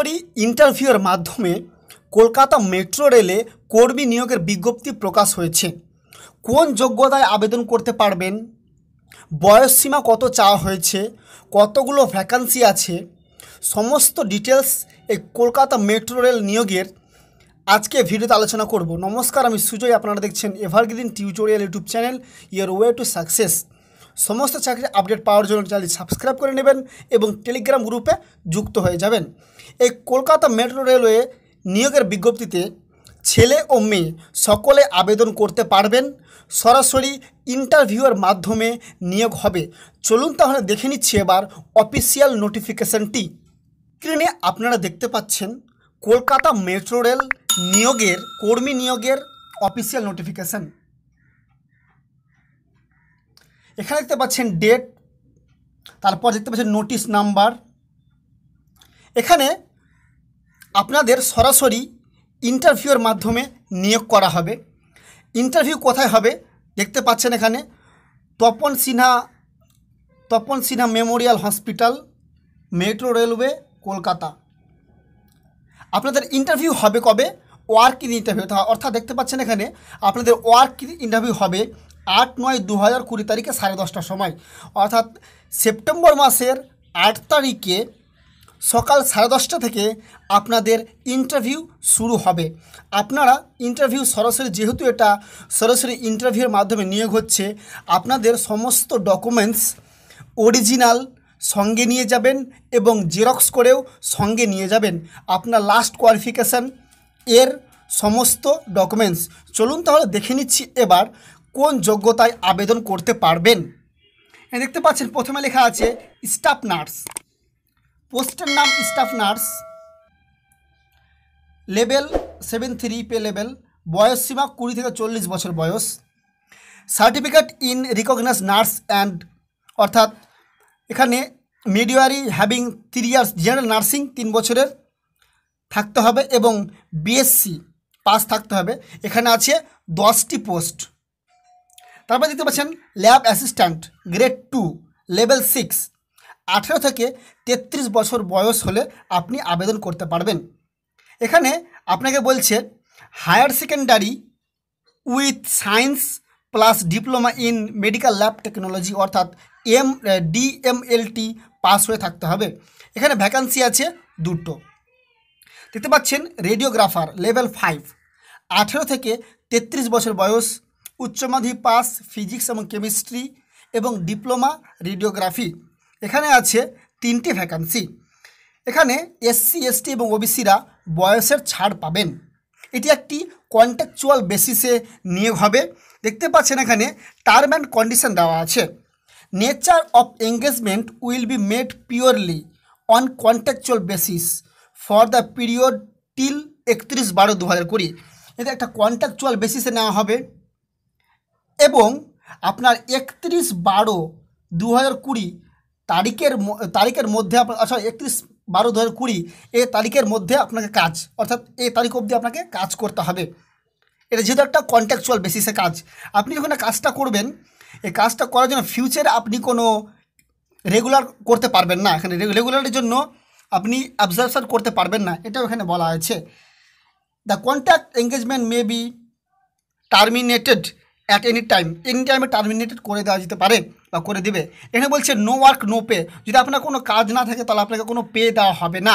সরকারি ইন্টারভিউয়ের মাধ্যমে কলকাতা মেট্রো রেলে কর্মী নিয়োগের বিজ্ঞপ্তি প্রকাশ হয়েছে কোন যোগ্যতায় আবেদন করতে পারবেন বয়সসীমা কত চাওয়া হয়েছে কতগুলো ভ্যাকান্সি আছে সমস্ত ডিটেলস এই কলকাতা মেট্রো রেল নিয়োগের আজকে ভিডিওতে আলোচনা করব নমস্কার আমি সুজয় আপনারা দেখছেন evergreen tutorial YouTube channel your way to success সমস্ত চাকরি আপডেট পাওয়ার জন্য চ্যানেলটি সাবস্ক্রাইব করে নেবেন এবং টেলিগ্রাম গ্রুপে যুক্ত হয়ে যাবেন এই কলকাতা মেট্রো রেলওয়ে নিয়োগের বিজ্ঞপ্তিতে ছেলে ও মেয়ে সকলে আবেদন করতে পারবেন সরাসরি ইন্টারভিউয়ের মাধ্যমে নিয়োগ হবে চলুন তাহলে দেখে নিচ্ছি এবার অফিসিয়াল নোটিফিকেশানটি স্ক্রিনে আপনারা দেখতে পাচ্ছেন কলকাতা মেট্রো রেল নিয়োগের কর্মী নিয়োগের অফিসিয়াল নোটিফিকেশান এখানে দেখতে পাচ্ছেন ডেট তারপর দেখতে পাচ্ছেন নোটিশ নাম্বার এখানে আপনাদের সরাসরি ইন্টারভিউয়ের মাধ্যমে নিয়োগ করা হবে ইন্টারভিউ কোথায় হবে দেখতে পাচ্ছেন এখানে Tapan Sinha Tapan Sinha memorial hospital metro railway Kolkata আপনাদের ইন্টারভিউ হবে কবে ওয়ার্ক ইন ইন্টারভিউ অর্থাৎ দেখতে পাচ্ছেন এখানে আপনাদের ওয়ার্ক ইন ইন্টারভিউ হবে আট নয় দু হাজার কুড়ি তারিখে সাড়ে দশটার সময় অর্থাৎ সেপ্টেম্বর মাসের আট তারিখে সকাল সাড়ে দশটা থেকে আপনাদের ইন্টারভিউ শুরু হবে আপনারা ইন্টারভিউ সরাসরি যেহেতু এটা সরাসরি ইন্টারভিউয়ের মাধ্যমে নিয়োগ হচ্ছে আপনাদের সমস্ত ডকুমেন্টস অরিজিনাল সঙ্গে নিয়ে যাবেন এবং জেরক্স করেও সঙ্গে নিয়ে যাবেন আপনার লাস্ট কোয়ালিফিকেশান এর সমস্ত ডকুমেন্টস চলুন তাহলে দেখে নিচ্ছি এবার কোন যোগ্যতায় আবেদন করতে পারবেন দেখতে পাচ্ছেন প্রথমে লেখা আছে স্টাফ নার্স পোস্টের নাম staff nurse level seven three pay level বয়স সীমা কুড়ি থেকে চল্লিশ বছর বয়স certificate in recognize nurse and অর্থাৎ এখানে midwifery having three years general nursing তিন বছরের থাকতে হবে এবং বিএসসি পাস থাকতে হবে এখানে আছে দশটি পোস্ট তারপর দেখতে পাচ্ছেন lab assistant grade two level six আঠেরো থেকে তেত্রিশ বছর বয়স হলে আপনি আবেদন করতে পারবেন এখানে আপনাকে বলছে higher secondary with science plus diploma in medical lab technology অর্থাৎ এম ডিএমএলটি পাস হয়ে থাকতে হবে এখানে ভ্যাকান্সি আছে দুটো দেখতে পাচ্ছেন রেডিওগ্রাফার লেভেল ফাইভ আঠেরো থেকে তেত্রিশ বছর বয়স উচ্চমাধি পাস ফিজিক্স এবং কেমিস্ট্রি এবং ডিপ্লোমা রেডিওগ্রাফি এখানে আছে তিনটি ভ্যাকান্সি এখানে এসসি এসটি এবং ওবিসিরা বয়সের ছাড় পাবেন এটি একটি কন্ট্যাকচুয়াল বেসিসে নিয়োগ হবে দেখতে পাচ্ছেন এখানে টার্ম অ্যান্ড কন্ডিশন দেওয়া আছে nature of engagement will be made purely on contractual basis for the period till একত্রিশ বারো দু হাজার কুড়ি এটা একটা কন্ট্যাকচুয়াল বেসিসে নেওয়া হবে এবং আপনার একত্রিশ বারো দু হাজার কুড়ি তারিখের তারিখের মধ্যে আপনার সরি একত্রিশ বারো দু হাজার কুড়ি এই তারিখের মধ্যে আপনাকে কাজ অর্থাৎ এই তারিখ অবধি আপনাকে কাজ করতে হবে এটা যেহেতু একটা কন্ট্যাকচুয়াল বেসিসে কাজ আপনি যখন কাজটা করবেন এই কাজটা করার জন্য ফিউচারে আপনি কোনো রেগুলার করতে পারবেন না এখানে রেগুলারের জন্য আপনি অবজারভার করতে পারবেন না এটাও এখানে বলা হয়েছে the contract engagement may be terminated at any time any টাইমে টার্মিনেটেড করে দেওয়া যেতে পারে বা করে দিবে এখানে বলছে নো ওয়ার্ক নো পে যদি আপনার কোনো কাজ না থাকে তাহলে আপনাকে কোনো পে দেওয়া হবে না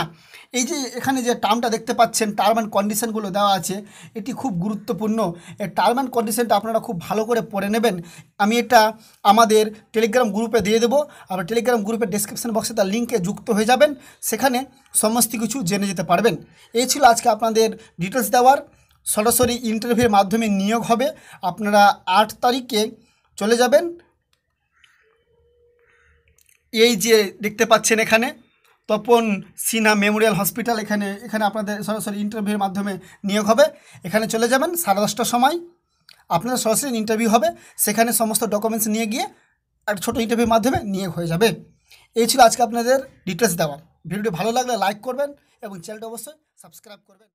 এই যে এখানে যে টার্মটা দেখতে পাচ্ছেন টার্ম অ্যান্ড কন্ডিশনগুলো দেওয়া আছে এটি খুব গুরুত্বপূর্ণ এই টার্ম অ্যান্ড কন্ডিশনটা আপনারা খুব ভালো করে পড়ে নেবেন আমি এটা আমাদের টেলিগ্রাম গ্রুপে দিয়ে দেবো আর টেলিগ্রাম গ্রুপের ডিসক্রিপশান বক্সে তার লিঙ্কে যুক্ত হয়ে যাবেন সেখানে সমস্ত কিছু জেনে যেতে পারবেন এই ছিল আজকে আপনাদের ডিটেলস দেওয়ার সরাসরি ইন্টারভিউর মাধ্যমে নিয়োগ হবে আপনারা আট তারিখে চলে যাবেন এই যে দেখতে পাচ্ছেন এখানে তপন সিনা মেমোরিয়াল হসপিটাল এখানে এখানে আপনাদের সরাসরি ইন্টারভিউর মাধ্যমে নিয়োগ হবে এখানে চলে যাবেন সাড়ে দশটার সময় আপনাদের সরাসরি ইন্টারভিউ হবে সেখানে সমস্ত ডকুমেন্টস নিয়ে গিয়ে একটা ছোটো ইন্টারভিউর মাধ্যমে নিয়োগ হয়ে যাবে এই ছিল আজকে আপনাদের ডিটেলস দেওয়া ভিডিওটি ভালো লাগলে লাইক করবেন এবং চ্যানেলটা অবশ্যই সাবস্ক্রাইব করবেন